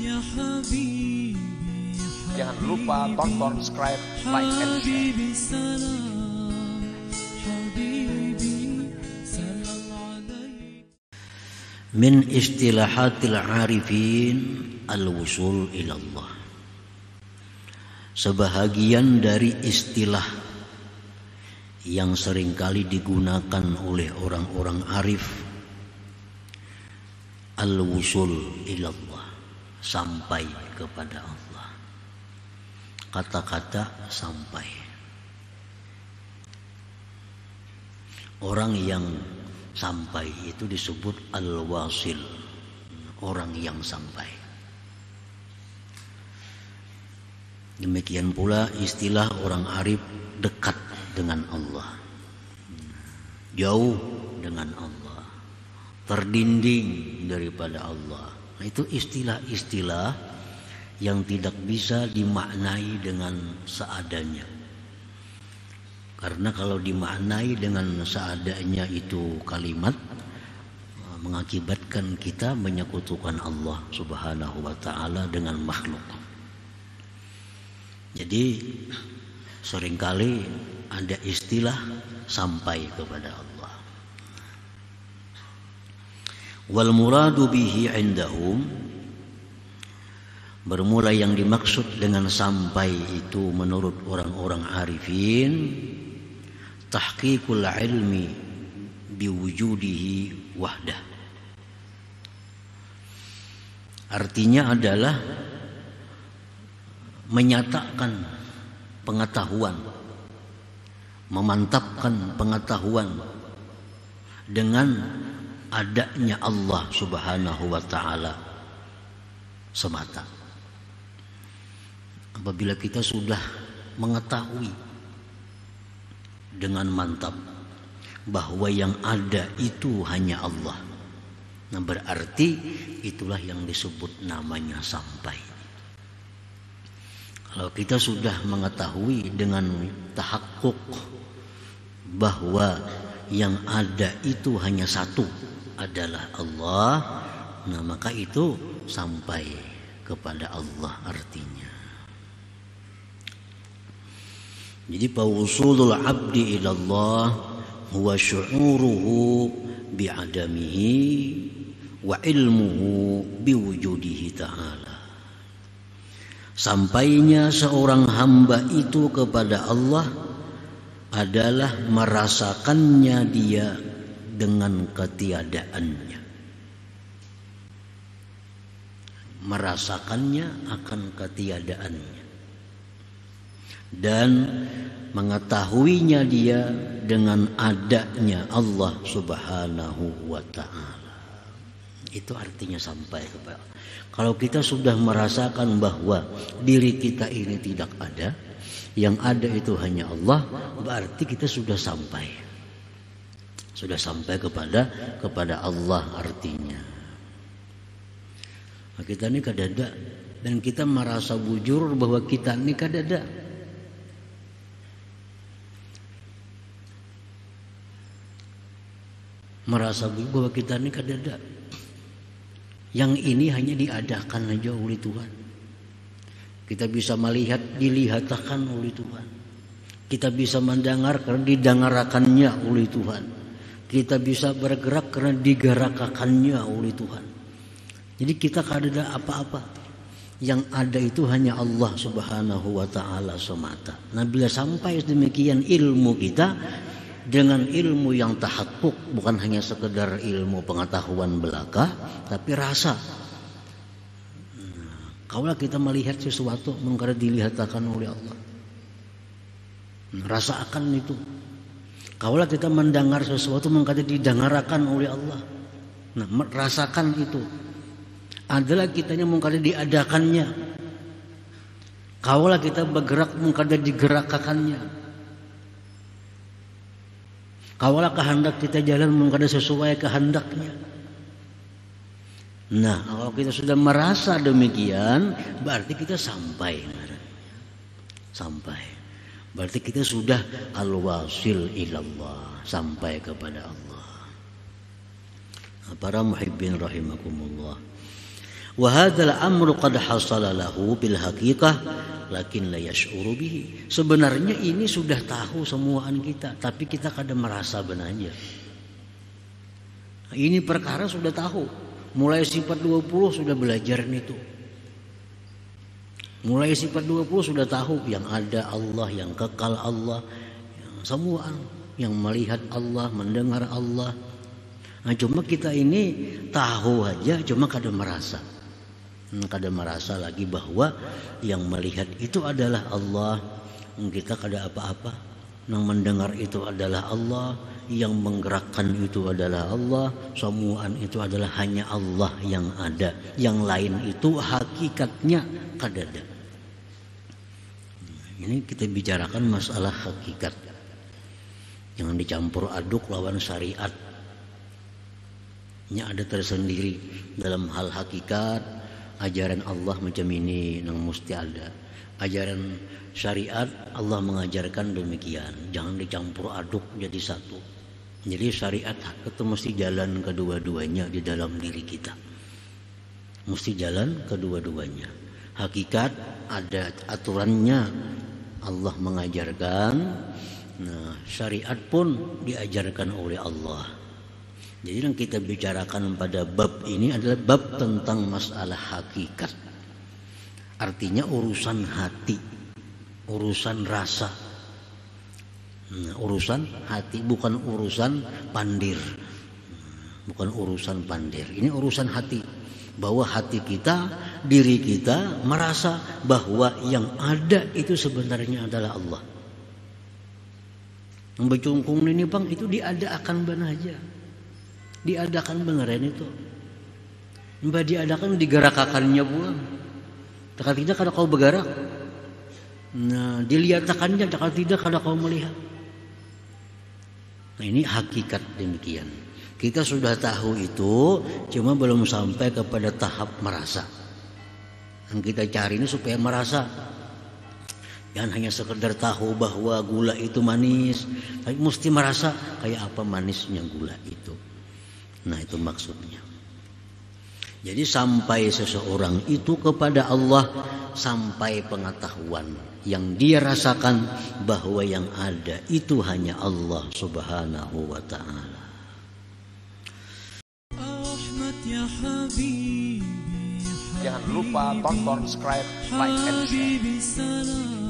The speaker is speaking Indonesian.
Ya Jangan lupa tonton, subscribe, like, and share. من اصطلاحات arifin al-wusul ilallah sebahagian dari istilah yang seringkali digunakan oleh orang-orang arif al-wusul ilallah sampai kepada Allah. Kata-kata sampai. Orang yang sampai itu disebut al-wasil, orang yang sampai. Demikian pula istilah orang arif dekat dengan Allah. Jauh dengan Allah. Terdinding daripada Allah Nah, itu istilah-istilah yang tidak bisa dimaknai dengan seadanya. Karena kalau dimaknai dengan seadanya itu kalimat eh, mengakibatkan kita menyekutukan Allah Subhanahu wa taala dengan makhluk. Jadi seringkali ada istilah sampai kepada Allah. والمراد به عندهم Bermula yang dimaksud dengan sampai itu menurut orang-orang arifin tahqiqul ilmi biwujudihi wahdah. Artinya adalah menyatakan pengetahuan, memantapkan pengetahuan dengan adanya Allah Subhanahu wa taala semata. Apabila kita sudah mengetahui dengan mantap bahwa yang ada itu hanya Allah. Nah, berarti itulah yang disebut namanya sampai. Kalau kita sudah mengetahui dengan tahakkuk bahwa yang ada itu hanya satu, adalah Allah nah maka itu sampai kepada Allah artinya jadi pausulul abdi ilallah huwa syu'uruhu bi'adamihi wa ilmuhu biwujudihi ta'ala Sampainya seorang hamba itu kepada Allah adalah merasakannya dia dengan ketiadaannya. Merasakannya akan ketiadaannya. Dan mengetahuinya dia dengan adanya Allah Subhanahu wa taala. Itu artinya sampai kepada kalau kita sudah merasakan bahwa diri kita ini tidak ada, yang ada itu hanya Allah, berarti kita sudah sampai sudah sampai kepada kepada Allah artinya. Nah, kita ini kadada dan kita merasa bujur bahwa kita ini kadada. Merasa bujur bahwa kita ini kadada. Yang ini hanya diadakan aja oleh Tuhan. Kita bisa melihat dilihatakan oleh Tuhan. Kita bisa mendengar karena didengarkannya oleh Tuhan kita bisa bergerak karena digerakkannya oleh Tuhan. Jadi kita kada apa-apa. Yang ada itu hanya Allah Subhanahu wa taala semata. Nah, bila sampai demikian ilmu kita dengan ilmu yang tahakkuk bukan hanya sekedar ilmu pengetahuan belaka tapi rasa nah, Kalau kita melihat sesuatu mengkara dilihatakan oleh Allah. Nah, Rasakan itu. Kalau kita mendengar sesuatu mengkata didengarkan oleh Allah. Nah, merasakan itu. Adalah kitanya mengkata diadakannya. Kalau kita bergerak mengkata digerakkannya. Kalau kehendak kita jalan mengkata sesuai kehendaknya. Nah, kalau kita sudah merasa demikian, berarti kita sampai. Sampai. Berarti kita sudah al-wasil ilallah sampai kepada Allah. Para muhibbin rahimakumullah. Wa hadzal amru qad hasala lahu bil haqiqah lakin la yash'uru bihi. Sebenarnya ini sudah tahu semuaan kita, tapi kita kadang merasa benarnya. Ini perkara sudah tahu. Mulai sifat 20 sudah belajar itu. Mulai sifat 20 sudah tahu yang ada Allah, yang kekal Allah, yang semua yang melihat Allah, mendengar Allah. Nah, cuma kita ini tahu aja, cuma kadang merasa. Hmm, kadang merasa lagi bahwa yang melihat itu adalah Allah. Hmm, kita kada apa-apa. Yang mendengar itu adalah Allah. Yang menggerakkan itu adalah Allah. Semuaan itu adalah hanya Allah yang ada. Yang lain itu hakikatnya kadada. Ini kita bicarakan masalah hakikat. Jangan dicampur aduk lawan syariat. Ini ada tersendiri dalam hal hakikat ajaran Allah macam ini yang mesti ada. Ajaran syariat Allah mengajarkan demikian. Jangan dicampur aduk jadi satu. Jadi syariat itu mesti jalan kedua-duanya di dalam diri kita. Mesti jalan kedua-duanya. Hakikat ada aturannya Allah mengajarkan nah syariat pun diajarkan oleh Allah jadi yang kita bicarakan pada bab ini adalah bab tentang masalah hakikat artinya urusan hati urusan rasa nah, urusan hati bukan urusan pandir bukan urusan pandir ini urusan hati bahwa hati kita, diri kita merasa bahwa yang ada itu sebenarnya adalah Allah. bercungkung ini bang itu diadakan benar aja. Diadakan beneran itu. Mbak diadakan digerakakannya buang. Takkan tidak karena kau bergerak. Nah, diliatakannya takkan tidak karena kau melihat. Nah, ini hakikat demikian. Kita sudah tahu itu, cuma belum sampai kepada tahap merasa. Yang kita cari ini supaya merasa. Jangan hanya sekedar tahu bahwa gula itu manis, tapi mesti merasa kayak apa manisnya gula itu. Nah, itu maksudnya. Jadi sampai seseorang itu kepada Allah sampai pengetahuan yang dia rasakan bahwa yang ada itu hanya Allah Subhanahu wa taala. Ya Jangan lupa tonton, subscribe, like, and share.